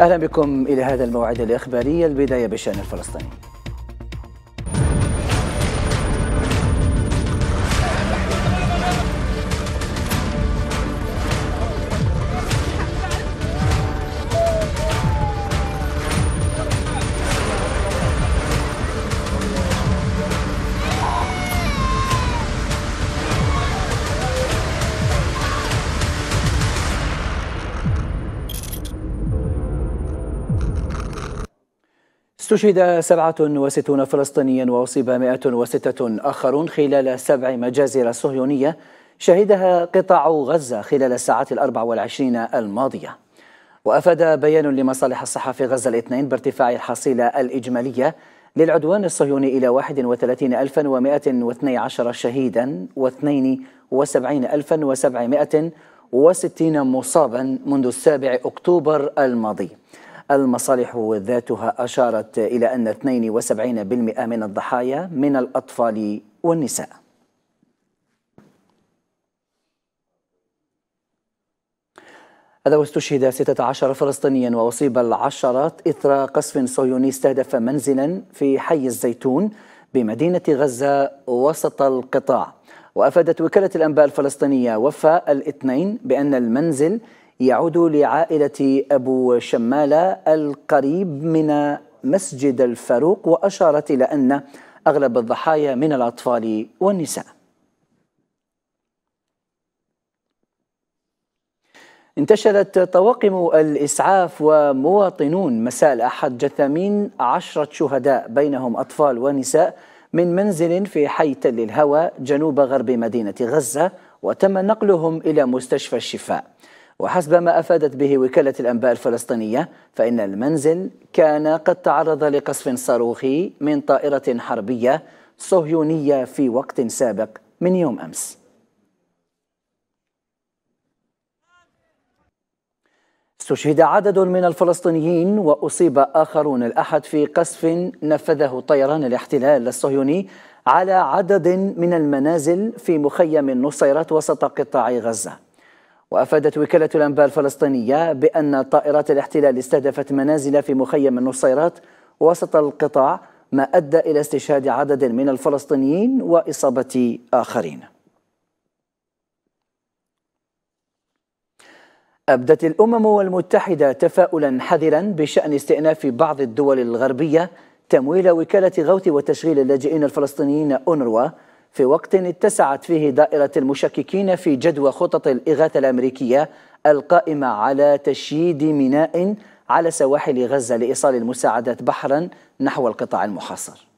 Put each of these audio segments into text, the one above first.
أهلا بكم إلى هذا الموعد الإخباري البداية بالشأن الفلسطيني استشهد 67 فلسطينيا وأصيب 106 آخرون خلال سبع مجازر صهيونية شهدها قطاع غزة خلال الساعات الأربع والعشرين الماضية وأفاد بيان لمصالح الصحافة غزة الاثنين بارتفاع الحصيلة الإجمالية للعدوان الصهيوني إلى 31112 شهيدا و72760 مصابا منذ السابع أكتوبر الماضي المصالح ذاتها أشارت إلى أن 72% من الضحايا من الأطفال والنساء هذا واستشهد 16 فلسطينيا وأصيب العشرات إثر قصف صهيوني استهدف منزلا في حي الزيتون بمدينة غزة وسط القطاع وأفادت وكالة الأنباء الفلسطينية وفاء الاثنين بأن المنزل يعود لعائلة أبو شمالة القريب من مسجد الفاروق وأشارت إلى أن أغلب الضحايا من الأطفال والنساء انتشرت طواقم الإسعاف ومواطنون مساء الأحد جثامين عشرة شهداء بينهم أطفال ونساء من منزل في حي تل الهوى جنوب غرب مدينة غزة وتم نقلهم إلى مستشفى الشفاء وحسب ما أفادت به وكالة الأنباء الفلسطينية فإن المنزل كان قد تعرض لقصف صاروخي من طائرة حربية صهيونية في وقت سابق من يوم أمس استشهد عدد من الفلسطينيين وأصيب آخرون الأحد في قصف نفذه طيران الاحتلال الصهيوني على عدد من المنازل في مخيم النصيرات وسط قطاع غزة وأفادت وكالة الأنباء الفلسطينية بأن طائرات الاحتلال استهدفت منازل في مخيم النصيرات وسط القطاع ما أدى إلى استشهاد عدد من الفلسطينيين وإصابة آخرين أبدت الأمم المتحدة تفاؤلا حذرا بشأن استئناف بعض الدول الغربية تمويل وكالة غوث وتشغيل اللاجئين الفلسطينيين أونروا في وقت اتسعت فيه دائرة المشككين في جدوى خطط الإغاثة الأمريكية القائمة على تشييد ميناء على سواحل غزة لإيصال المساعدات بحرا نحو القطاع المحاصر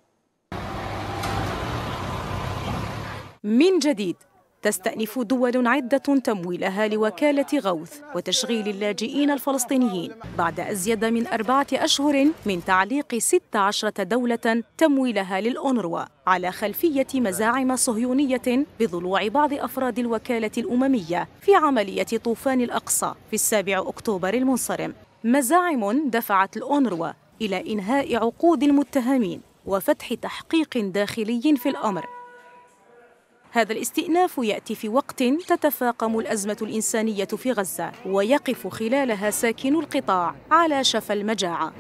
من جديد تستأنف دول عدة تمويلها لوكالة غوث وتشغيل اللاجئين الفلسطينيين بعد أزيد من أربعة أشهر من تعليق 16 دولة تمويلها للأونروا على خلفية مزاعم صهيونية بضلوع بعض أفراد الوكالة الأممية في عملية طوفان الأقصى في السابع أكتوبر المنصرم مزاعم دفعت الأونروا إلى إنهاء عقود المتهمين وفتح تحقيق داخلي في الأمر هذا الاستئناف يأتي في وقت تتفاقم الأزمة الإنسانية في غزة ويقف خلالها ساكن القطاع على شفا المجاعة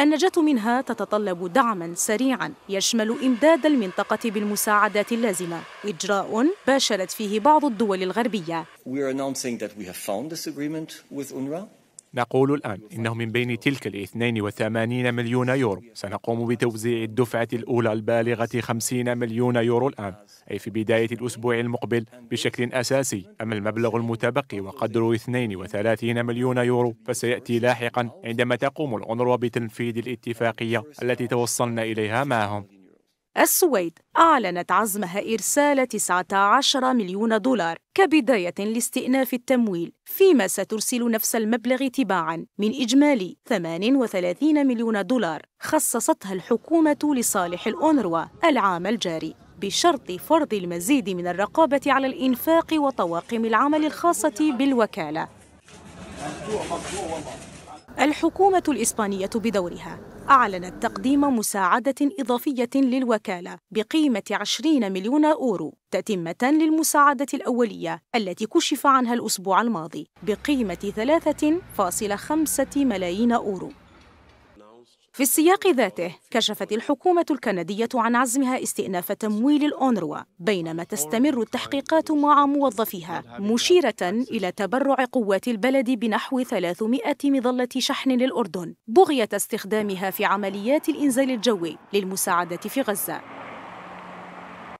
النجاة منها تتطلب دعما سريعا يشمل إمداد المنطقة بالمساعدات اللازمة إجراء باشرت فيه بعض الدول الغربية We are announcing that we have found this agreement with UNRWA. نقول الآن إنه من بين تلك الاثنين وثمانين مليون يورو سنقوم بتوزيع الدفعة الأولى البالغة خمسين مليون يورو الآن أي في بداية الأسبوع المقبل بشكل أساسي أما المبلغ المتبقي وقدره 32 مليون يورو فسيأتي لاحقا عندما تقوم الأونروا بتنفيذ الاتفاقية التي توصلنا إليها معهم السويد أعلنت عزمها إرسال 19 مليون دولار كبداية لاستئناف التمويل فيما سترسل نفس المبلغ تباعا من إجمالي 38 مليون دولار خصصتها الحكومة لصالح الأونروا العام الجاري بشرط فرض المزيد من الرقابة على الإنفاق وطواقم العمل الخاصة بالوكالة الحكومة الإسبانية بدورها أعلنت تقديم مساعدة إضافية للوكالة بقيمة 20 مليون أورو تتمة للمساعدة الأولية التي كشف عنها الأسبوع الماضي بقيمة 3.5 ملايين أورو في السياق ذاته كشفت الحكومة الكندية عن عزمها استئناف تمويل الأونروا بينما تستمر التحقيقات مع موظفيها مشيرة إلى تبرع قوات البلد بنحو 300 مظلة شحن للأردن بغية استخدامها في عمليات الإنزال الجوي للمساعدة في غزة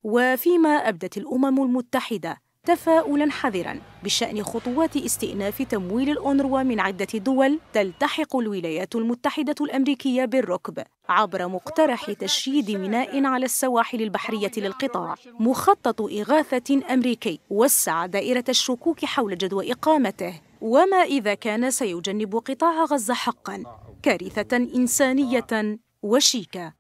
وفيما أبدت الأمم المتحدة تفاؤلا حذرا بشأن خطوات استئناف تمويل الأونروا من عدة دول تلتحق الولايات المتحدة الأمريكية بالركب عبر مقترح تشييد ميناء على السواحل البحرية للقطاع مخطط إغاثة أمريكي وسع دائرة الشكوك حول جدوى إقامته وما إذا كان سيجنب قطاع غزة حقا كارثة إنسانية وشيكة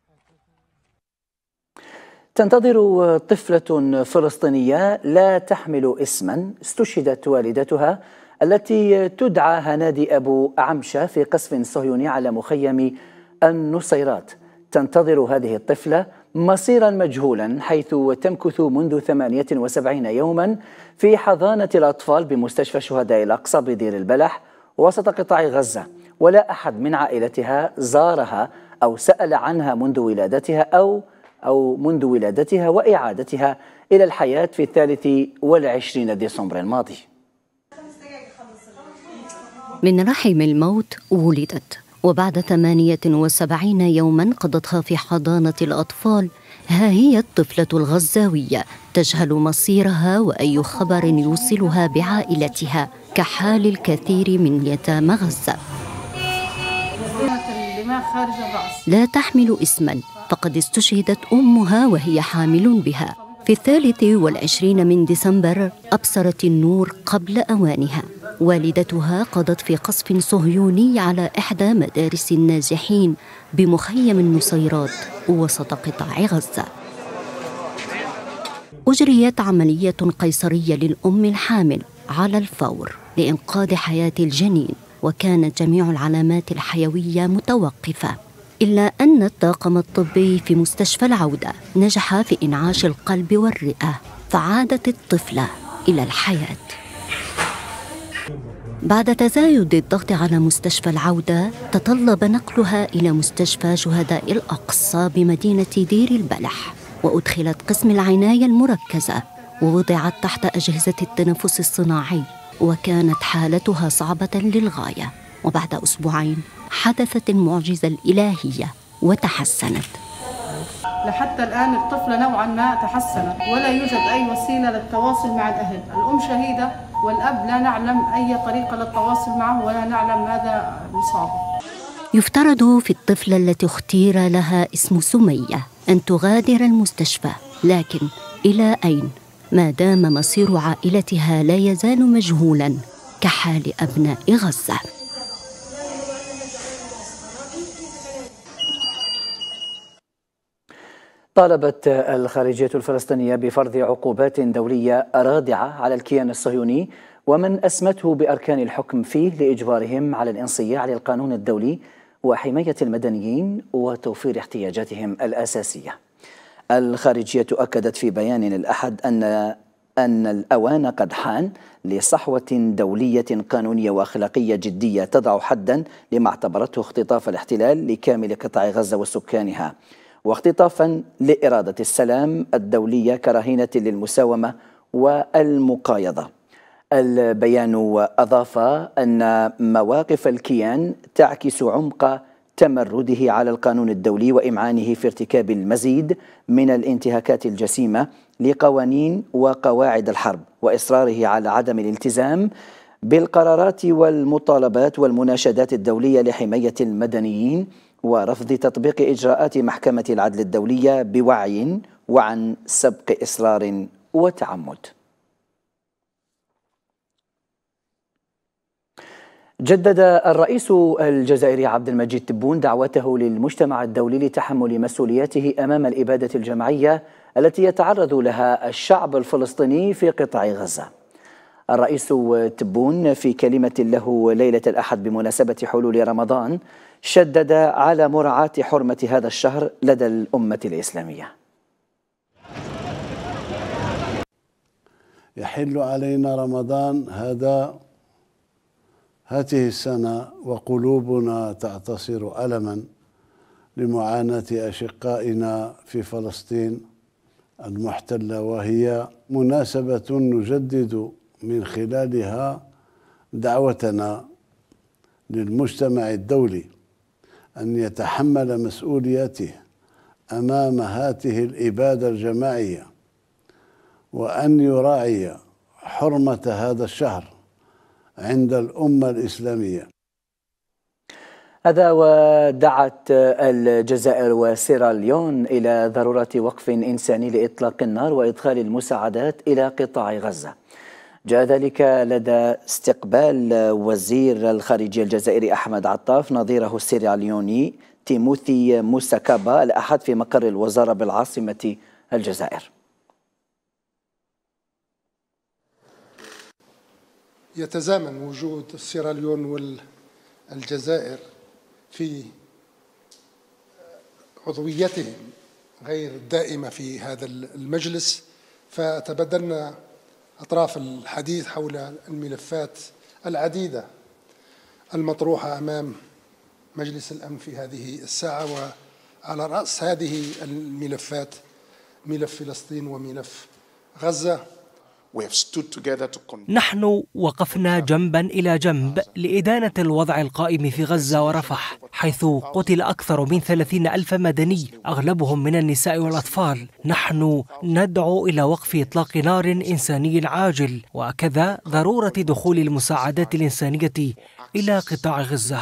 تنتظر طفلة فلسطينية لا تحمل اسما استشهدت والدتها التي تدعى هنادي أبو عمشة في قصف صهيوني على مخيم النصيرات تنتظر هذه الطفلة مصيرا مجهولا حيث تمكث منذ 78 يوما في حضانة الأطفال بمستشفى شهداء الأقصى بدير البلح وسط قطاع غزة ولا أحد من عائلتها زارها أو سأل عنها منذ ولادتها أو أو منذ ولادتها وإعادتها إلى الحياة في الثالث والعشرين ديسمبر الماضي من رحم الموت ولدت وبعد 78 يوما قضتها في حضانة الأطفال ها هي الطفلة الغزاوية تجهل مصيرها وأي خبر يوصلها بعائلتها كحال الكثير من يتامى غزة خارج لا تحمل اسما فقد استشهدت أمها وهي حامل بها في الثالث والعشرين من ديسمبر أبصرت النور قبل أوانها والدتها قضت في قصف صهيوني على إحدى مدارس النازحين بمخيم النصيرات وسط قطاع غزة أجريت عملية قيصرية للأم الحامل على الفور لإنقاذ حياة الجنين وكانت جميع العلامات الحيويه متوقفه الا ان الطاقم الطبي في مستشفى العوده نجح في انعاش القلب والرئه فعادت الطفله الى الحياه بعد تزايد الضغط على مستشفى العودة تطلب نقلها إلى مستشفى شهداء الأقصى بمدينة دير البلح وأدخلت قسم العناية المركزة ووضعت تحت أجهزة التنفس الصناعي وكانت حالتها صعبة للغاية وبعد أسبوعين حدثت المعجزة الإلهية وتحسنت لحتى الآن الطفلة نوعا ما تحسنت ولا يوجد أي وسيلة للتواصل مع الأهل الأم شهيدة والأب لا نعلم أي طريقة للتواصل معه ولا نعلم ماذا يصابه يفترض في الطفلة التي اختير لها اسم سمية أن تغادر المستشفى لكن إلى أين ما دام مصير عائلتها لا يزال مجهولا كحال ابناء غزه طالبت الخارجية الفلسطينية بفرض عقوبات دولية رادعة على الكيان الصهيوني ومن أسمته بأركان الحكم فيه لإجبارهم على الانصياع للقانون الدولي وحماية المدنيين وتوفير احتياجاتهم الأساسية الخارجية أكدت في بيان الأحد أن أن الأوان قد حان لصحوة دولية قانونية وأخلاقية جدية تضع حدا لما اعتبرته اختطاف الاحتلال لكامل قطاع غزة وسكانها واختطافا لإرادة السلام الدولية كرهينة للمساومة والمقايضة البيان أضاف أن مواقف الكيان تعكس عمق تمرده على القانون الدولي وإمعانه في ارتكاب المزيد من الانتهاكات الجسيمة لقوانين وقواعد الحرب وإصراره على عدم الالتزام بالقرارات والمطالبات والمناشدات الدولية لحماية المدنيين ورفض تطبيق إجراءات محكمة العدل الدولية بوعي وعن سبق إصرار وتعمد جدد الرئيس الجزائري عبد المجيد تبون دعوته للمجتمع الدولي لتحمل مسؤولياته امام الاباده الجماعيه التي يتعرض لها الشعب الفلسطيني في قطاع غزه. الرئيس تبون في كلمه له ليله الاحد بمناسبه حلول رمضان شدد على مراعاه حرمه هذا الشهر لدى الامه الاسلاميه. يحل علينا رمضان هذا هذه السنة وقلوبنا تعتصر ألما لمعاناة أشقائنا في فلسطين المحتلة وهي مناسبة نجدد من خلالها دعوتنا للمجتمع الدولي أن يتحمل مسؤولياته أمام هاته الإبادة الجماعية وأن يراعي حرمة هذا الشهر عند الأمة الإسلامية هذا ودعت الجزائر وسيراليون إلى ضرورة وقف إنساني لإطلاق النار وإدخال المساعدات إلى قطاع غزة جاء ذلك لدى استقبال وزير الخارجية الجزائري أحمد عطاف نظيره السيراليوني تيموثي كابا الأحد في مقر الوزارة بالعاصمة الجزائر يتزامن وجود سيراليون والجزائر في عضويتهم غير الدائمة في هذا المجلس فتبادلنا أطراف الحديث حول الملفات العديدة المطروحة أمام مجلس الأمن في هذه الساعة وعلى رأس هذه الملفات ملف فلسطين وملف غزة نحن وقفنا جنبا إلى جنب لإدانة الوضع القائم في غزة ورفح حيث قتل أكثر من ثلاثين ألف مدني أغلبهم من النساء والأطفال نحن ندعو إلى وقف إطلاق نار إنساني عاجل وكذا ضرورة دخول المساعدات الإنسانية إلى قطاع غزة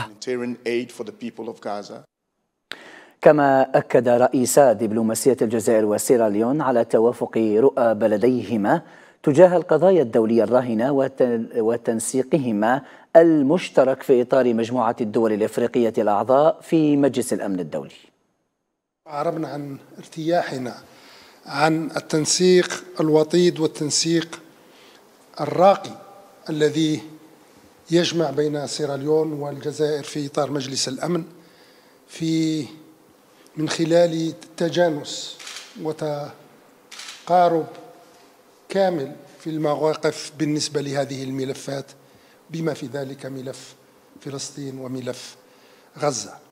كما أكد رئيسا دبلوماسية الجزائر وسيراليون على توافق رؤى بلديهما تجاه القضايا الدولية الراهنة وتنسيقهما المشترك في إطار مجموعة الدول الإفريقية الأعضاء في مجلس الأمن الدولي عربنا عن ارتياحنا عن التنسيق الوطيد والتنسيق الراقي الذي يجمع بين سيراليون والجزائر في إطار مجلس الأمن في من خلال تجانس وتقارب كامل في المواقف بالنسبة لهذه الملفات بما في ذلك ملف فلسطين وملف غزة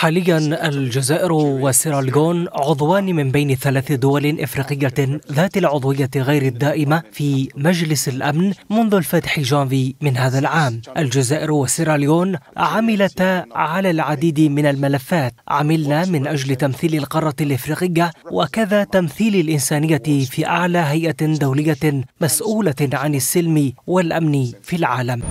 حاليا الجزائر وسيراليون عضوان من بين ثلاث دول إفريقية ذات العضوية غير الدائمة في مجلس الأمن منذ الفتح جانفي من هذا العام الجزائر وسيراليون عملتا على العديد من الملفات عملنا من أجل تمثيل القارة الإفريقية وكذا تمثيل الإنسانية في أعلى هيئة دولية مسؤولة عن السلم والأمن في العالم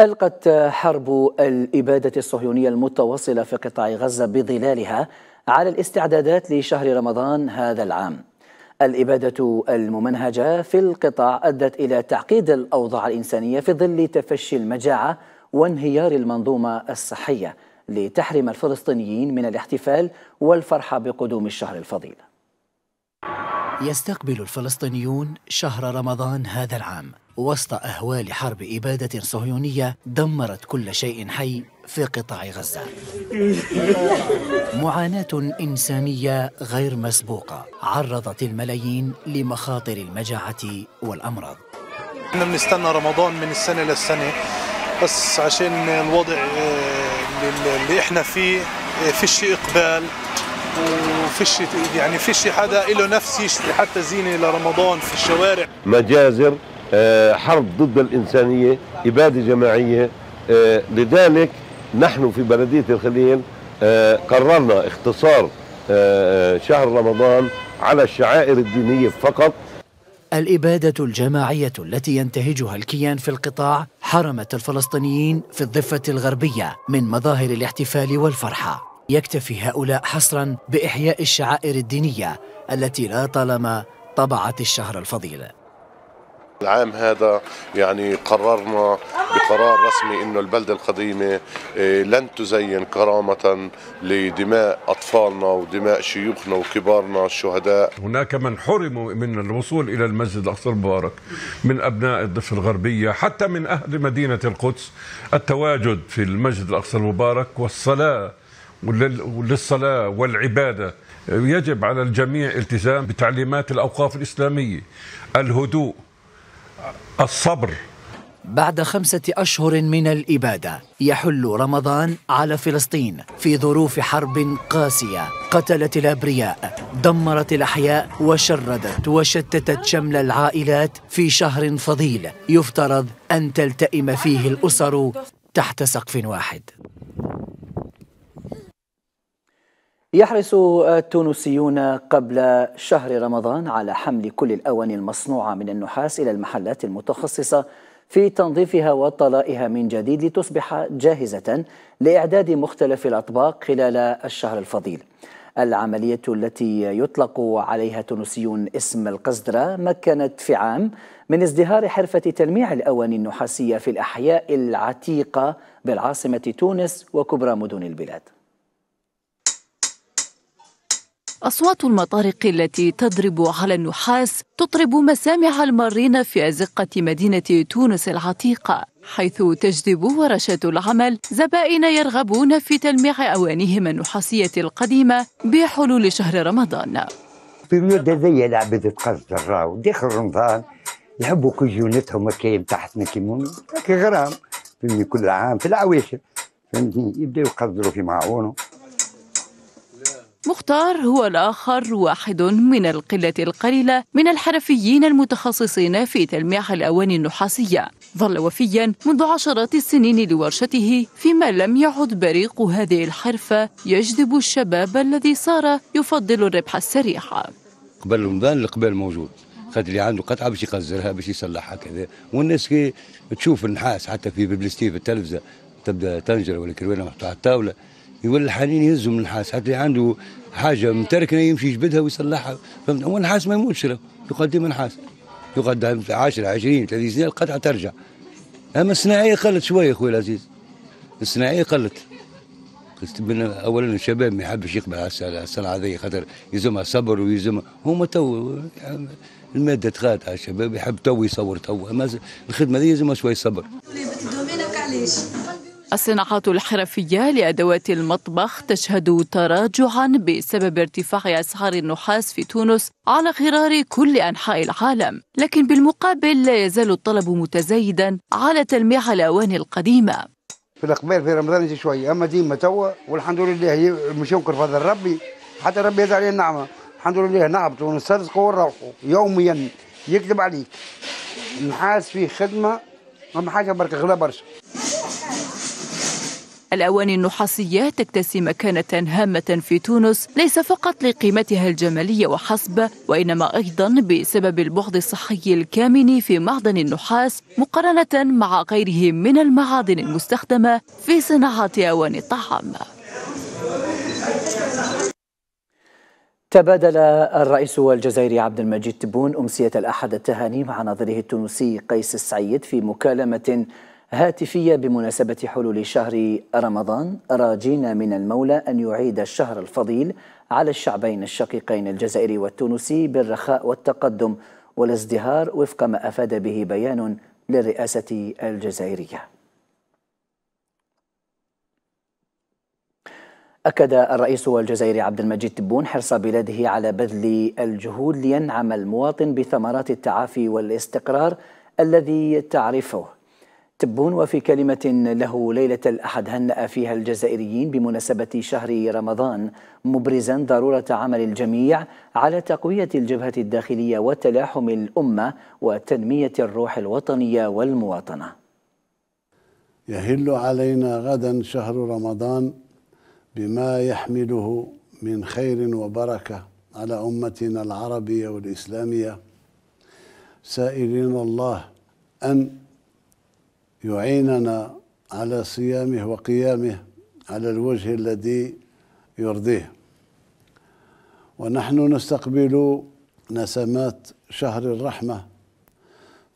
ألقت حرب الإبادة الصهيونية المتواصلة في قطاع غزة بظلالها على الاستعدادات لشهر رمضان هذا العام الإبادة الممنهجة في القطاع أدت إلى تعقيد الأوضاع الإنسانية في ظل تفشي المجاعة وانهيار المنظومة الصحية لتحرم الفلسطينيين من الاحتفال والفرحة بقدوم الشهر الفضيل يستقبل الفلسطينيون شهر رمضان هذا العام وسط أهوال حرب إبادة صهيونية دمرت كل شيء حي في قطاع غزة معاناة إنسانية غير مسبوقة عرضت الملايين لمخاطر المجاعة والأمراض احنا بنستنى رمضان من السنة للسنة بس عشان الوضع آه، اللي احنا فيه آه، فيش اقبال وفيش يعني فيش حدا له نفس يشتري حتى زينه لرمضان في الشوارع مجازر آه، حرب ضد الإنسانية إبادة جماعية آه، لذلك نحن في بلدية الخليل آه، قررنا اختصار شهر رمضان على الشعائر الدينية فقط الإبادة الجماعية التي ينتهجها الكيان في القطاع حرمت الفلسطينيين في الضفة الغربية من مظاهر الاحتفال والفرحة يكتفي هؤلاء حصرا بإحياء الشعائر الدينية التي لا طالما طبعت الشهر الفضيل العام هذا يعني قررنا بقرار رسمي انه البلده القديمه آه، لن تزين كرامه لدماء اطفالنا ودماء شيوخنا وكبارنا الشهداء هناك من حرموا من الوصول الى المسجد الاقصى المبارك من ابناء الضفه الغربيه حتى من اهل مدينه القدس التواجد في المسجد الاقصى المبارك والصلاه وللصلاه والعباده يجب على الجميع التزام بتعليمات الاوقاف الاسلاميه الهدوء الصبر بعد خمسة أشهر من الإبادة يحل رمضان على فلسطين في ظروف حرب قاسية قتلت الأبرياء دمرت الأحياء وشردت وشتتت شمل العائلات في شهر فضيل يفترض أن تلتئم فيه الأسر تحت سقف واحد يحرص التونسيون قبل شهر رمضان على حمل كل الأواني المصنوعة من النحاس إلى المحلات المتخصصة في تنظيفها وطلائها من جديد لتصبح جاهزة لإعداد مختلف الأطباق خلال الشهر الفضيل العملية التي يطلق عليها تونسيون اسم القزدرة مكنت في عام من ازدهار حرفة تلميع الأواني النحاسية في الأحياء العتيقة بالعاصمة تونس وكبرى مدن البلاد أصوات المطارق التي تضرب على النحاس تطرب مسامع المارين في أزقة مدينة تونس العتيقة حيث تجذب ورشة العمل زبائن يرغبون في تلميع أوانهم النحاسية القديمة بحلول شهر رمضان في اليد هذيا العباد تقصدراو داخل رمضان يحبوا كل جونتهم كاين تحتنا كيما غرام فهمني كل عام في العواشر فهمتني يبداو يقدروا في معونه مختار هو الآخر واحد من القلة القليلة من الحرفيين المتخصصين في تلميع الأواني النحاسية ظل وفيا منذ عشرات السنين لورشته فيما لم يعد بريق هذه الحرفة يجذب الشباب الذي صار يفضل الربح السريع قبل رمضان القبال موجود خد اللي عنده قطعه باش يقزرها باش يصلحها كذا والناس كي تشوف النحاس حتى في ببلستي في التلفزه تبدا طنجره ولا كروانه محطوطه على الطاوله يولي الحنين يهزوا من النحاس حتى اللي عنده حاجه متركنه يمشي يجبدها ويصلحها فهمت والنحاس ما يموتش له يقدم نحاس يقعد 10 20 30 سنه القطعه ترجع اما الصناعيه قلت شويه اخوي العزيز الصناعيه قلت اولا الشباب ما يحبش يقبل على الصنعه هذه خاطر يلزمها صبر ويلزمها هما تو الماده تخات على الشباب يحب تو يصور تو اما الخدمه هذه يلزمها شويه صبر. الصناعات الحرفية لأدوات المطبخ تشهد تراجعا بسبب ارتفاع أسعار النحاس في تونس على غرار كل أنحاء العالم لكن بالمقابل لا يزال الطلب متزايدا على تلميع الأواني القديمة في الأقبال في رمضان يجي شوية أما ديما توا والحمد لله مش ينكر فضل ربي حتى ربي يزعل علينا النعمة الحمد لله نهبطوا نعم، ونسترزقوا ونروحوا يوميا يكذب عليك نحاس فيه خدمة أما حاجة برك غلا برشا الأواني النحاسية تكتسي مكانة هامة في تونس ليس فقط لقيمتها الجمالية وحسب وإنما أيضا بسبب البعد الصحي الكامن في معدن النحاس مقارنة مع غيره من المعادن المستخدمة في صناعة أواني الطعام تبادل الرئيس الجزائري عبد المجيد تبون أمسية الأحد التهاني مع ناظره التونسي قيس السعيد في مكالمة هاتفية بمناسبة حلول شهر رمضان راجينا من المولى أن يعيد الشهر الفضيل على الشعبين الشقيقين الجزائري والتونسي بالرخاء والتقدم والازدهار وفق ما أفاد به بيان للرئاسة الجزائرية أكد الرئيس الجزائري عبد المجيد تبون حرص بلاده على بذل الجهود لينعم المواطن بثمرات التعافي والاستقرار الذي تعرفه تبون وفي كلمة له ليلة الأحد هنأ فيها الجزائريين بمناسبة شهر رمضان مبرزا ضرورة عمل الجميع على تقوية الجبهة الداخلية وتلاحم الأمة وتنمية الروح الوطنية والمواطنة يهل علينا غدا شهر رمضان بما يحمله من خير وبركة على أمتنا العربية والإسلامية سائلين الله أن يعيننا على صيامه وقيامه على الوجه الذي يرضيه ونحن نستقبل نسمات شهر الرحمه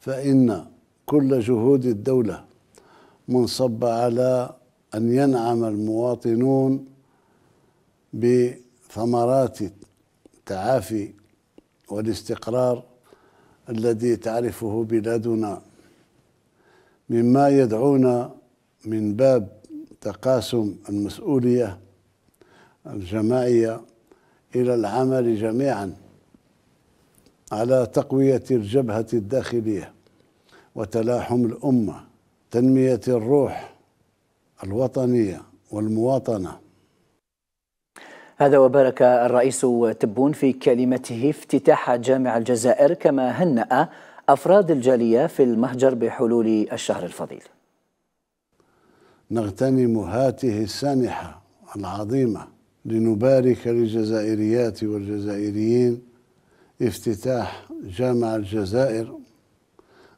فان كل جهود الدوله منصبه على ان ينعم المواطنون بثمرات التعافي والاستقرار الذي تعرفه بلادنا مما يدعونا من باب تقاسم المسؤوليه الجماعيه الى العمل جميعا على تقويه الجبهه الداخليه وتلاحم الامه تنميه الروح الوطنيه والمواطنه هذا وبارك الرئيس تبون في كلمته افتتاح جامع الجزائر كما هنأ أفراد الجالية في المهجر بحلول الشهر الفضيل نغتنم هاته السانحة العظيمة لنبارك للجزائريات والجزائريين افتتاح جامع الجزائر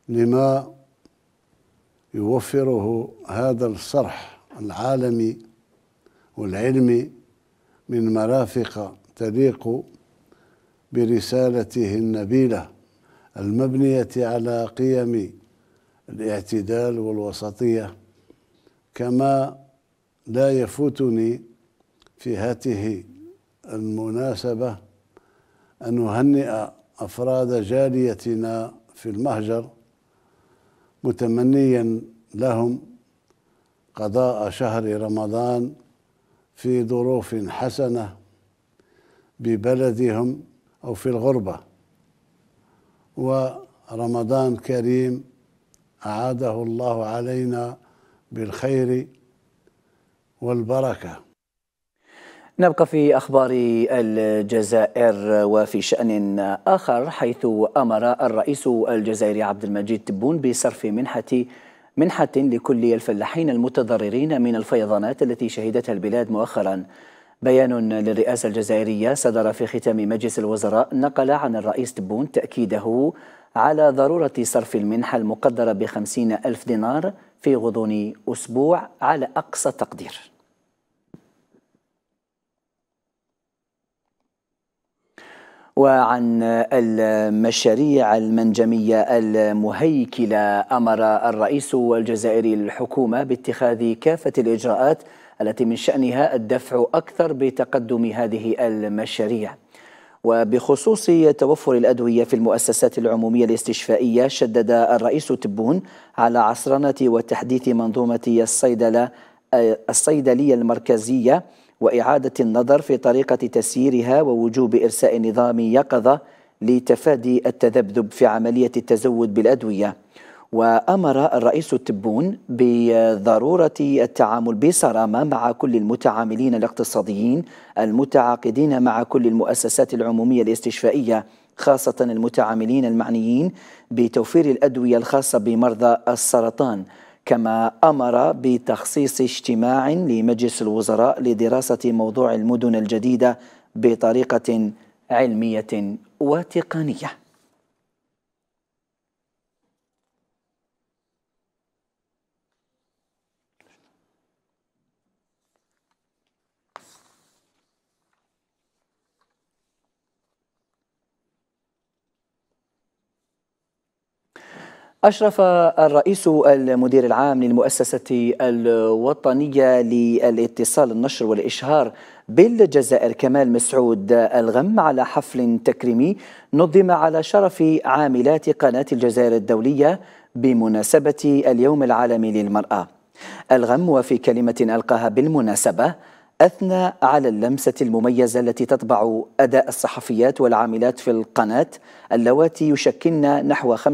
لما يوفره هذا الصرح العالمي والعلمي من مرافق تليق برسالته النبيله المبنية على قيم الاعتدال والوسطية كما لا يفوتني في هاته المناسبة أن أهنئ أفراد جاليتنا في المهجر متمنيا لهم قضاء شهر رمضان في ظروف حسنة ببلدهم أو في الغربة ورمضان كريم أعاده الله علينا بالخير والبركه نبقى في أخبار الجزائر وفي شأن آخر حيث أمر الرئيس الجزائري عبد المجيد تبون بصرف منحة منحة لكل الفلاحين المتضررين من الفيضانات التي شهدتها البلاد مؤخرا بيان للرئاسة الجزائرية صدر في ختام مجلس الوزراء نقل عن الرئيس تبون تأكيده على ضرورة صرف المنحة المقدرة بخمسين ألف دينار في غضون أسبوع على أقصى تقدير وعن المشاريع المنجمية المهيكلة أمر الرئيس الجزائري الحكومة باتخاذ كافة الإجراءات التي من شأنها الدفع أكثر بتقدم هذه المشاريع وبخصوص توفر الأدوية في المؤسسات العمومية الاستشفائية شدد الرئيس تبون على عصرنة وتحديث منظومة الصيدلة الصيدلية المركزية وإعادة النظر في طريقة تسييرها ووجوب إرساء نظام يقظة لتفادي التذبذب في عملية التزود بالأدوية وأمر الرئيس التبون بضرورة التعامل بصرامة مع كل المتعاملين الاقتصاديين المتعاقدين مع كل المؤسسات العمومية الاستشفائية خاصة المتعاملين المعنيين بتوفير الأدوية الخاصة بمرضى السرطان كما أمر بتخصيص اجتماع لمجلس الوزراء لدراسة موضوع المدن الجديدة بطريقة علمية وتقنية أشرف الرئيس المدير العام للمؤسسة الوطنية للاتصال النشر والإشهار بالجزائر كمال مسعود الغم على حفل تكريمي نظم على شرف عاملات قناة الجزائر الدولية بمناسبة اليوم العالمي للمرأة الغم وفي كلمة ألقاها بالمناسبة أثنى على اللمسة المميزة التي تطبع أداء الصحفيات والعاملات في القناة اللواتي يشكلن نحو 25%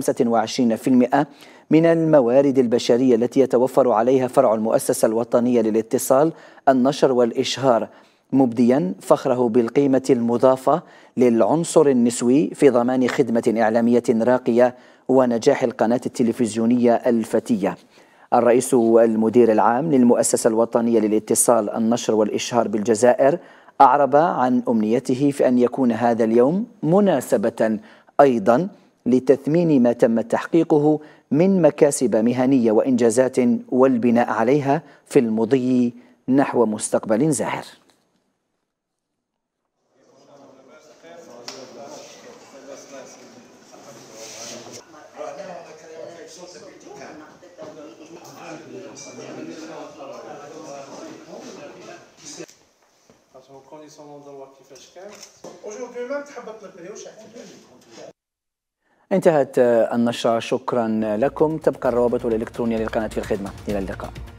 من الموارد البشرية التي يتوفر عليها فرع المؤسسة الوطنية للاتصال النشر والإشهار مبديا فخره بالقيمة المضافة للعنصر النسوي في ضمان خدمة إعلامية راقية ونجاح القناة التلفزيونية الفتية الرئيس المدير العام للمؤسسة الوطنية للاتصال النشر والإشهار بالجزائر أعرب عن أمنيته في أن يكون هذا اليوم مناسبة أيضا لتثمين ما تم تحقيقه من مكاسب مهنية وإنجازات والبناء عليها في المضي نحو مستقبل زاهر انتهت النشرة شكرا لكم تبقى الروابط الإلكترونية للقناة في الخدمة إلى اللقاء